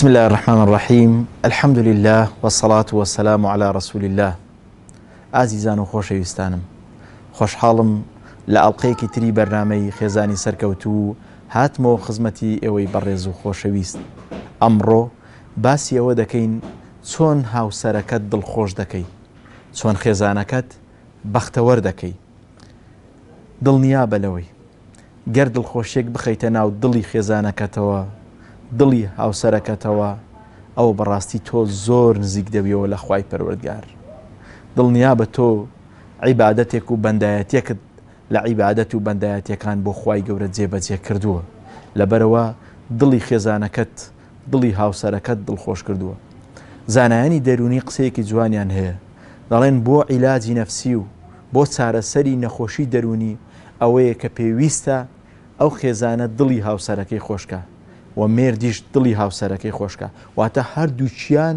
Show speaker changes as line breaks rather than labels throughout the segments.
بسم الله الرحمن الرحيم الحمد لله والصلاة والسلام على رسول الله ئازیزان و خۆشەویستانم خۆشحاڵم لە ئەڵلقەیەکی تری بەرنمەی خێزانی سەرکەوتوو هاتمەوە خزمەتی ئێوەی بەڕێز و خۆشەویست ئەمڕۆ باسی ئەوە دەکەین چۆن هاوسەرەکەت دڵخۆش دەکەی چۆن خێزانەکەت بەختەوەەر دەکەی دڵنیا بەلەوەی گەر دڵخۆشێک بخەیتە ناو دڵی خێزانەکەتەوە دڵی هاوسەرەکەتەوە ئەو بەڕاستی تۆ زۆر نزیک دەبیەوە لە خی پەروەردگار دڵنیا بە تۆ عیباەتێک و بەندایەتێکت لە عیباەت و بەندایەتەکان بۆ خی گەورە جێبەجێ کردووە لەبەرەوە دڵی خێزانەکەت دڵی هاوسەرەکەت دڵخۆش کردووە زانایانی دەرونی قسەیەکی جوانیان هەیە دەڵێن بۆ عیلاجی نەفسی و بۆ چارەسەری نەخۆشی دەرونی ئەوەیە کە پێویستە ئەو خێزانە دڵی هاوسەرەکەی خۆشکە و مێردیش دڵی هاوسەرەکەی خۆشکە واتە هەردووچیان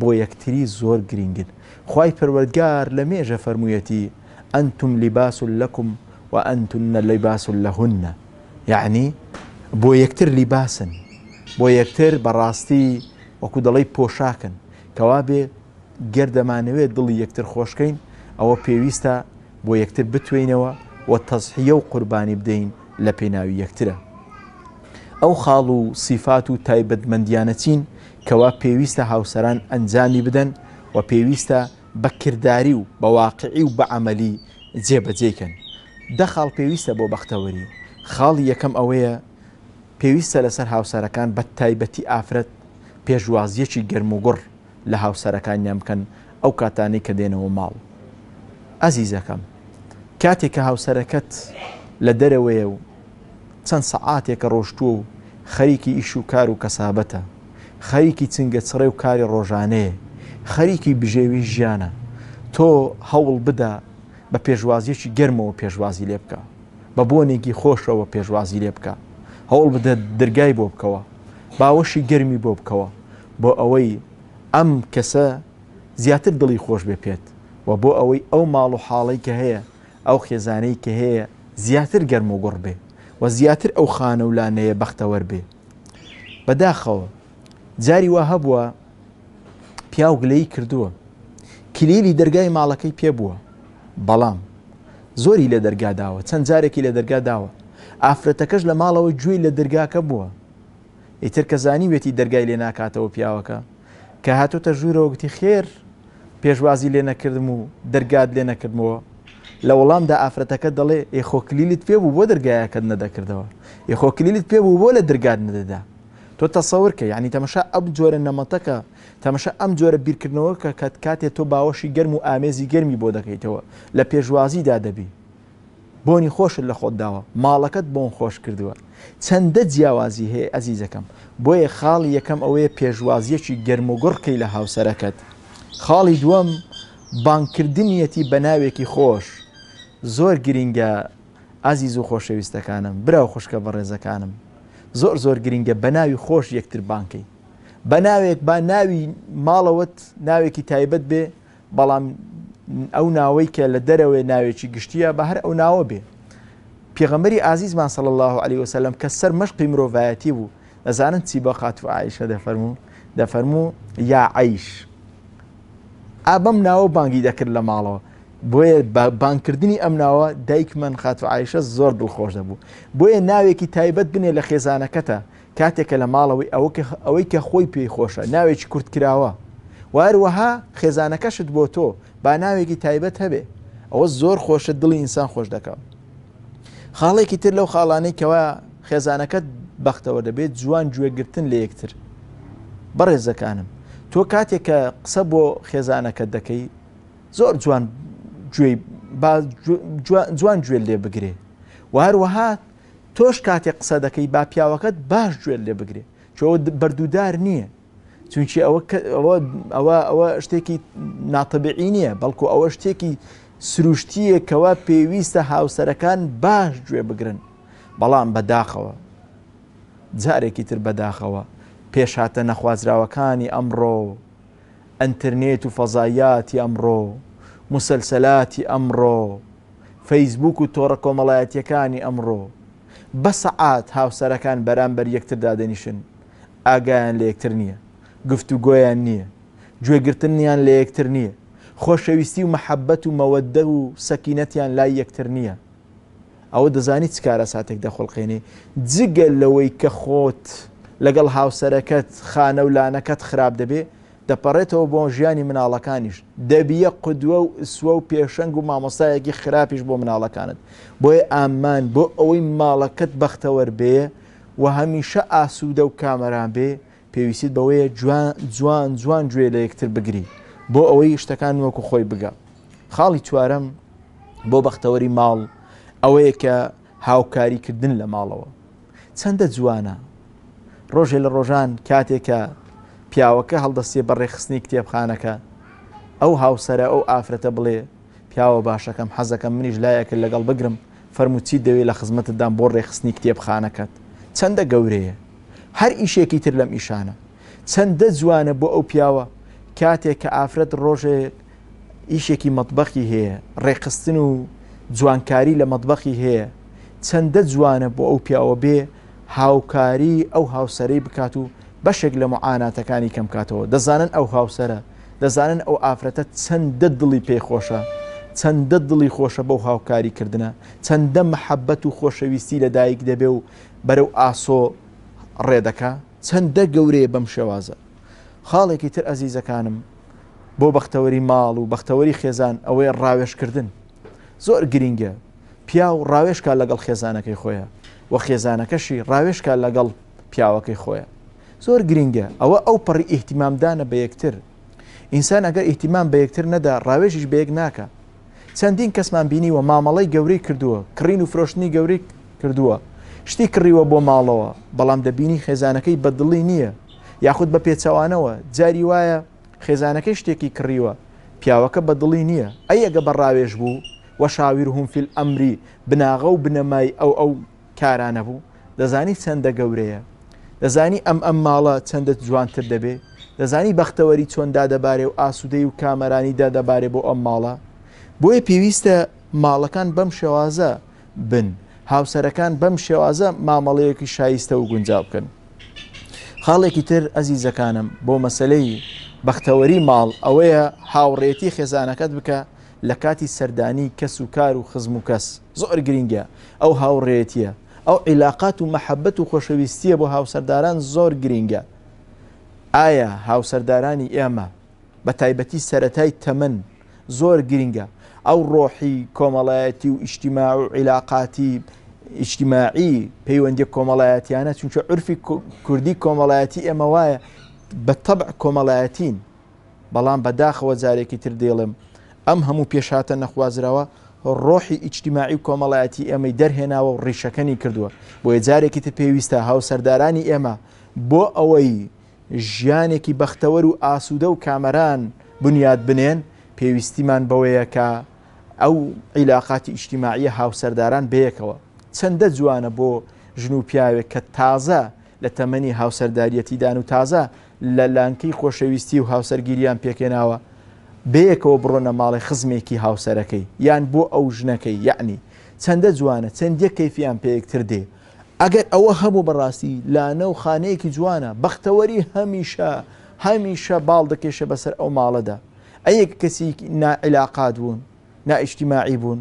بۆ یەکتری زۆر گرنگن خی پەروەردگار لە مێژە فەرموویەتی ئەنتم لیباس لەکم و ئەنتونە لیباس لەهونە یعنی بۆ یەکتر لیباسن بۆ یەکتر بەڕاستی وەکو دەڵی پۆشاکن کەوا بێ گەردەمانەوێت دڵی یەکتر خۆشکەین ئەوە پێویستە بۆ یەکتر بتوێنەوە و تەزحیە و قوربانی بدەین لە پێناوی یەکترە ئەو خاڵ و سیفات و تایبەتمەندیانە چین کەوا پێویستە هاوسەران ئەنجامی بدەن و پێویستە بەکردداری و بەواقعی و بە ئەعملی جێبەجێکن دەخاڵ پێویستە بۆ بەختەوەری خاڵی یەکەم ئەوەیە پێویستە لەسەر هاوسەرەکان بە تایبەتی ئافرەت پێشوازیەکی گرم و گوڕ لە هاوسەرەکانیان بکەن ئەو کاتانی کە دێنەوە ماڵ ئەزیزەکەم کاتێک کە هاوسەرەکەت لە دەرەوەیە و چەند سەعاتێکە ڕۆشتووە و خەریکی ئیش و کار و کەسابەتە خەریکی چنگە چڕێ و کاری ڕۆژانەیە خەریکی بژێوی ژیانە تۆ هەوڵ بدا بە پێشوازیەکی گەرمەوە پێشوازی لێ بکە بە بۆنێکی خۆشەوە پێشوازی لێ بکە هەوڵ بدە دەرگای بۆ بکەوە باوەشی گەرمی بۆ بکەوە بۆ ئەوەی ئەم کەسە زیاتر دڵی خۆش بێ پێێت و بۆ ئەوەی ئەو ماڵ و حاڵی کە هەیە ئەو خێزانەی کە هەیە زیاتر گەرم و گوڕ بێ و زیاتر ئەو خانە و لانەیە بەختەوەەر بێ بەداخەوە جاری وا هەبووە پیاوگلەی کردووە کلیلی دەرگای ماڵەکەی پێبووە بەڵام زۆری لە دەرگاداوە چەند جارێکی لە دەرگا داوە ئافرەتەکەش لە ماڵەوە گوێی لە دەرگاکە بووە ئیتر کەزانی وێتی دەرگای لێ ناکاتەوە پیاوەکە کە هاتۆتە ژوورەوەگوتی خێر پێشوازی لێ نەکردم و دەرگاد لێ نەکردمەوە لە وەڵامدا ئافرەتەکە دەڵێ یخۆکلیلیت پێ بوو بۆ دەرگایەکەت نەدەکردەوە یخۆکلیلیت پێ بوو بۆ لە دەرگات نەدەدا تۆ تەسەورکە یعنی تەمەشا ئەم جۆرە نەمەتەکە تەمەشا ئەم جۆرە بیرکردنەوە کە کەت کاتێک تۆ باوەشی گەرم و ئامێزی گەرمی بۆ دەکەیتەوە لە پێشوازیدا دەبی بۆنی خۆشت لە خۆت داوە ماڵەکەت بۆن خۆش کردووە چەندە جیاوازی هەیە ئەزیزەکەم بۆیە خاڵی یەکەم ئەوەیە پێشوازیەکی گەرمۆگوڕکەی لە هاوسەرەکەت خاڵی دووەم بانکردنیەتی بە ناوێکی خۆش زۆر گرینگە ئازیز و خۆشەویستەکانم برا و خوشکە بە ڕێزەکانم زۆر زۆر گرینگە بە ناوی خۆش یەکتر بانکەی بە ناوێک با ناوی ماڵەوەت ناوێکی تایبەت بێ بەڵام ئەو ناوەی کە لە دەرەوەی ناوێکی گشتیە بە هەر ئەو ناوە بێ پێغەمەری ئازیزمان سەڵ الله علی وسلم کە سەر مەشقی مرۆڤایەتی بوو ئەزانن چی بە خات و عیشە دەفەرموو دەفەرموو یا عیش ئابەم ناوە بانگی دەکرد لە ماڵەوە بۆیە بانکردنی ئەمناوە دایکمەن خاتوعاایشە زۆر دڵخۆش دەبوو بۆیە ناوێکی تایبەت بنێ لە خێزانەکەتە کاتێکە لە ماڵەوەی ئەوەی کە خۆی پێی خۆشە ناوێکی کورت کراوە واروەها خێزانەکەشت بۆ تۆ با ناوێکی تایبەت هەبێ ئەوە زۆر خۆشە دڵی ئینسان خۆش دەکەم خاڵێکی تر لەو خاڵانەی کەوا خێزانەکەت بەختەوە دەبێت جوان گوێگرتن لە یەکتر بەڕێزەکانم تۆ کاتێک کە قسە بۆ خێزانەکەت دەکەی زۆر جوان جوان گوێ لێ بگرێ وهروەها تۆش کاتێک قسە دەکەی با پیاوەکەت باش گوێ لێ بگرێ چۆ بەردوودار نییە چونکی ئەوە شتێکی ناتەبعی نییە بەڵکو ئەوە شتێکی سروشتیە کەوا پێویستە هاوسەرەکان باش گوێ بگرن بەڵام بەداخەوە جارێکی تر بەداخەوە پێشاتە نەخوازراوەکانی ئەمڕۆ ئەتررنێت و فەزایاتی ئەمڕۆ مسلسلاتی ئەمڕۆ فەیسبوک و تۆڕە کۆمەڵایەتیەکانی ئەمڕۆ بە سەعات هاوسەرەکان بەرامبەر یەکتردا دەنیشن ئاگایان لە یەکتر نییە گفت و گۆیان نییە گوێگرتنیان لە یەکتر نییە خۆشەویستی و مەحەبەت و مەوەدە و سەکینەتیان لای یەکتر نییە ئەوە دەزانیت کارە ساتێک دەخڵقێنێ جگەل لەوەی کە خۆت لەگەڵ هاوسەرەکەت خانە و لانەکەت خراپ دەبێ دەپەڕێتەوە بۆ ژیانی مناڵەکانیش دەبیە قدووە و سوە و پێشنگ و مامۆستایەکی خراپیش بۆ مناڵەکانت بۆیە ئامان بۆ ئەوەی ماڵەکەت بەختەوەەر بێ و هەمیشە ئاسوودە و کامەران بێ پێویستیت بەوەیە جوان جوان گوێ لە یەکتر بگری بۆ ئەوەی شتەکان وەکو خۆی بگە خاڵی چوارەم بۆ بەختەوەری ماڵ ئەوەیە کە هاوکاریکردن لە ماڵەوە چەندە جوانە ڕۆژێ لە ڕۆژان کاتێکە پیاوەکە هەڵدەستی بە ڕێخستنی کتێبخانەکە ئەو هاوسرە ئەو ئافرەتە بڵێ پیاوە باشەکەم حەزەکەم منیش لایەکە لەگەڵ بگرم فەرموچی دەوێت لە خزمەتتدان بۆ ڕێخستنی کتێبخانەکەت چەندە گەورەیە هەر ئیشێکی تر لەم ئیشانە چەندە جوانە بۆ ئەو پیاوە کاتێک کە ئافرەت ڕۆژێ ئیشێکی مطبەخی هەیە ڕێقستن و جوانکاری لە مطبەخی هەیە چەندە جوانە بۆ ئەو پیاوە بێ هاوکاری ئەو هاوسەرەی بکات و بەشێک لە معاناتەکانی کەم کاتەوە دەزانن ئەو هاوسرە دەزانن ئەو ئافرەتە چەندە دڵی پێخۆشە چەندە دڵی خۆشە بەو هاوکاریکردە چەندە محەبەت و خۆشەویستی لەدایک دەبێ و بەرەو ئاسۆ ڕێدەکە چەندە گەورەیە بەم شێوازە خاڵێکی تر ئەزیزەکانم بۆ بەختەوەری ماڵ و بەختەوەری خێزان ئەوەیە ڕاوێشکردن زۆر گرینگە پیا و ڕاوێشکە لەگەڵ خێزانەکەی خۆیە و خێزانەکەشی ڕاوێشکە لەگەڵ پیاوەکەی خۆیە زۆر گرینگە ئەوە ئەو پەڕی ئیحتیمامدانە بە یەکتر ئینسان ئەگەر ئیحتیمان بە یەکتر نەدا ڕاوێژش بەیەک ناکە چەندین کەسمان بینی و مامەڵی گەورەی کردووە کڕین و فرۆشتنی گەوری کردووە شتی کڕیوە بۆ ماڵەوە بەڵام دەبینی خێزانەکەی بەدڵی نییە یاخود بە پێچەوانەوە جاری وایە خێزانەکەی شتێکی کڕیوە پیاوەکە بەدڵی نییە ئەی ئەگە بەڕاوێژ بوو وەشاویر هومفیل ئەمری بناغە و بنەمای ئەو ئەو کارانە بوو دەزانی چەندە گەورەیە دەزانی ئەم ئەم ماڵە چەندە جوانتر دەبێ دەزانی بەختەوەری چۆندا دەبارێ و ئاسوودەی و کامەرانیدا دەبارێ بۆ ئەم ماڵە بۆیە پێویستە ماڵەکان بەم شێوازە بن هاوسەرەکان بەم شێوازە مامەڵەیەکی شایستە و گونجا بکەن خاڵێکی تر ئەزیزەکانم بۆ مەسلەی بەختەوەری ماڵ ئەوەیە هاوڕێتی خێزانەکەت بکە لە کاتی سەردانی کەس و کار و خزم و کەس زۆر گرینگە ئەو هاوڕێتیە ئەو عیلاقات و محەبەت و خۆشەویستیە بۆ هاوسەرداران زۆر گرینگە ئایا هاوسەردارانی ئێمە بە تایبەتی سەتای تەمن زۆر گرینگە ئەو ڕۆحی کۆمەڵایەتی و ئیشتیما و عیلاقاتی ئیشتیماعی پەیوەندی کۆمەڵایەتیانە چونکە عرفی کوردی کۆمەڵایەتی ئێمە وایە بە تەبع کۆمەڵایەتین بەڵام بەداخەوە جارێکی تر دێڵم ئەم هەموو پێشاتە نەخوازرەوە ڕۆحی ئیجتیماعی و کۆمەڵایەتی ئێمەی دەرهێناوە و ڕیشەکەنی کردووە بۆ یە جارێکی تر پێویستە هاوسەردارانی ئێمە بۆ ئەوەی ژیانێکی بەختەوەر و ئاسوودە و کامەران بنیاد بنێن پێویستیمان بەوەیە کە ئەو عیلااقاتی ئیجتیماعیە هاوسەرداران بەیەکەوە چەندە جوانە بۆ ژن و پیاوێک کە تازە لە تەمەنی هاوسەرداریەتیدان و تازە لە لانکەی خۆشەویستی و هاوسەرگیریان پێکێناوە بەیەکەوە بڕۆنە ماڵی خزمێکی هاوسەرەکەی یان بۆ ئەو ژنەکەی یعنی چەندە جوانە چەندێک کەفیان پێیەکتر دێ ئەگەر ئەوە هەبوو بەڕاستی لانە و خانەیەکی جوانە بەختەوەری هەمیشە هەمیشە باڵ دەکێشە بەسەر ئەو ماڵەدا ئەیەک کەسی نائلااقات بوون نائیشتیماعی بوون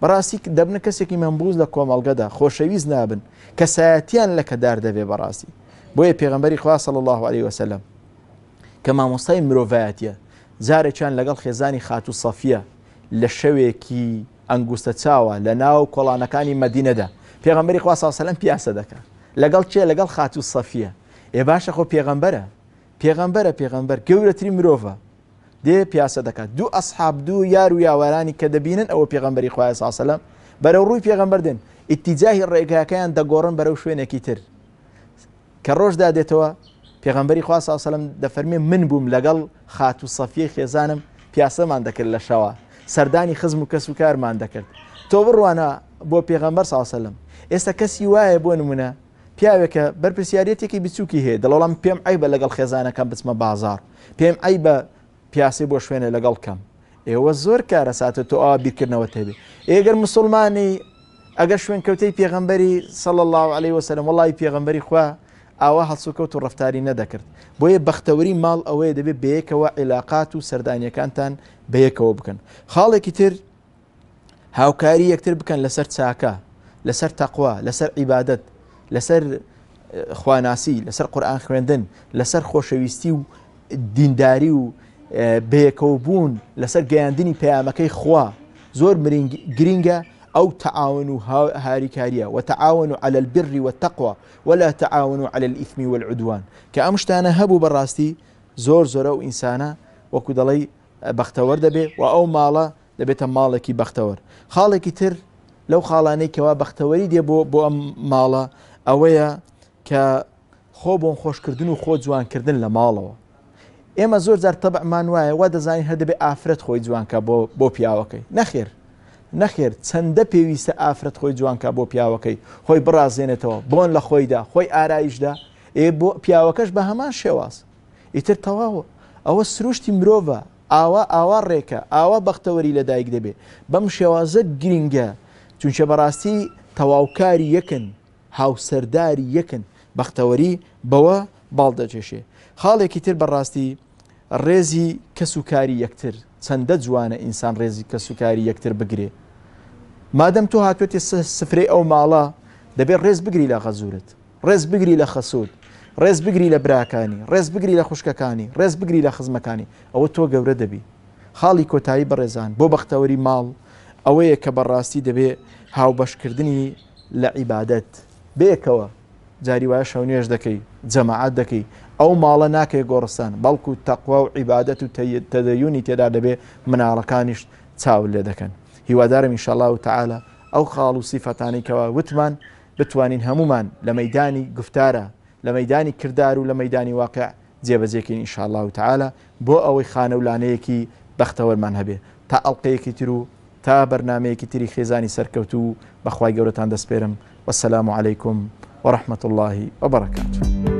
بەڕاستی دەبنە کەسێکی مەمبوز لە کۆمەڵگەدا خۆشەویست نابن کەسایەتیان لەکەدار دەبێ بەڕاستی بۆیە پێغمبەری خواصل الله عليه وسلم کە مامۆستای مرۆڤایەتە جارێکیان لەگەڵ خێزانی خاات و سەفیە لە شەوێکی ئەنگوستە چاوە لە ناو کۆڵانەکانی مدینەدا پێغمبەری خواسەلەم پیاسە دەکە لەگەڵ چێ لەگەڵ خاات و سەفیە ئێ باشە خۆ پێغمبەرە پێغمبەرە پێغمبەر گەورەتری مرۆڤە دێ پیاسە دەکات دوو ئەسحاب دوو یار و یاوەرانی کە دەبینن ئەوە پێغمبەری خوای ساسەلم بەرەو ڕووی پێغمبەردن ئیتیجاهی ڕێگاکەیان دەگۆڕن بەرەو شوێنێکی تر کە ڕۆژدا دێتەوە پێغمبەری خوا سەلم دەفەرمێ من بووم لەگەڵ خات و سەفیە خێزانم پیاسەمان دەکرد لە شەوە سەردانی خزم و کەس و کارمان دەکرد تۆ بڕوانە بۆ پێغمبەر ساسەلم ئێستا کەسی وایە بۆ نمونە پیاوێکە بەرپسیارەتێکی بچووکی هەیە دەڵام پێم ئەی بە لەگەڵ خێزانەکەم بچمە بازار پێم ئەی بە پیاسی بۆ شوێنە لەگەڵ کەم ئێوە زۆر کارە ساتە تۆ ئا بیرکردنەوە تێبێ ئێگەر مسلمانی ئەگە شوێن کەوتەی پێغمبەری سەڵ الله عليه وسلم وڵی پێغمبەری خوا ئاوا هەڵسوکەوت و ڕفتاری نەدەکرد بۆیە بەختەوەری ماڵ ئەوەیە دەبێت بەیەکەوە عیلاقات و سەردانیەکانتان بەیەکەوە بکەن خاڵێکی تر هاوکاری یەکتر بکەن لەسەر چاکە لەسەر تەقوا لەسەر عیبادت لەسەر خواناسی لەسەر قورآان خوێندن لەسەر خۆشەویستی و دینداری و بەیەکەوە بوون لەسەر گەیاندنی پەیامەکەی خوا زۆر گرینگە أو تعاونوا هاري كاريا وتعاونوا على البر والتقوى ولا تعاونوا على الإثم والعدوان كأمشتانا هبوا براستي زور زۆرە و ئینسانە وەکو دەڵی بەختەوەەر دەبێت و ئەو ماڵە دەبێتە ماڵێکی بەختەوەەر خاڵێکی تر لەو خاڵانەیەکەوە بەختەوەری دێ بۆ بۆ ئەم ماڵە ئەوەیە کە خۆ بۆن خۆشکردن و خۆ جوانکردن لە ماڵەوە ئێمە زۆر جار تەبعمان وایە وا دەزانین هەر دەبێت ئافرەت خۆی جوانکە بۆ بۆ پیاوەکەی نەخێر نەخێر چەندە پێویستە ئافرەت خۆی جوانکە بۆ پیاوەکەی خۆی بڕازێنێتەوە بۆن لە خۆیدا خۆی ئارایشدا ئێ بۆ پیاوەکەش بە هەمان شێواز ئیتر تەواوە ئەوە سروشتی مرۆڤە ئاوا ئاوا ڕێکە ئاوا بەختەوەری لەدایک دەبێت بەم شێوازە گرینگە چونچە بەڕاستی تەواوکاری یەکن هاوسەرداری یەکن بەختەوەری بەوە باڵدەجێشێ خاڵێکی تر بەڕاستی ڕێزی کەسوکاری یەکتر چەندە جوانە ئینسان ڕێزی کەسوکاری یەکتر بگرێ مادەم تۆ هاتوێتی سفری ئەو ماڵە دەبێت ڕێز بگری لە غەزورت ڕێز بگری لە خەسوود ڕێز بگری لە براکانی ڕێز بگری لە خوشکەکانی ڕێز بگری لە خزمەکانی ئەوە تۆ گەورە دەبی خاڵی کۆتایی بەڕێزان بۆ بەختەوەری ماڵ ئەوەیە کە بەڕاستی دەبێ هاوبەشکردنی لە عیبادەت بێکەوە جاری وایە شەو نوێش دەکەی جەماعات دەکەی ئەو ماڵە ناکەی گۆڕستان بەڵکو تەقوا و عیبادەت و تەدەیونی تێدا دەبێ مناڵەکانیش چاول لێ دەکەن هیوادارم ئینشاءڵا و تەعاالە ئەو خاڵ و سیفەتانێکەوە وتمان بتوانین هەمومان لە مەدانی گفتارە لە مەدانی کردار و لە مەدانی واقع جێبەجێکین ئینشاءله و تەعاالە بۆ ئەوەی خانەولانەیەکی بەختەوەرمان هەبێ تا ئەڵلقەیەکی تر و تا بەرنمەیەکی تری خێزانی سەرکەوت و بەخوای گەورەتان دەسپێرم وەسەسلام عیکم وەرحمت اللهی وبركاته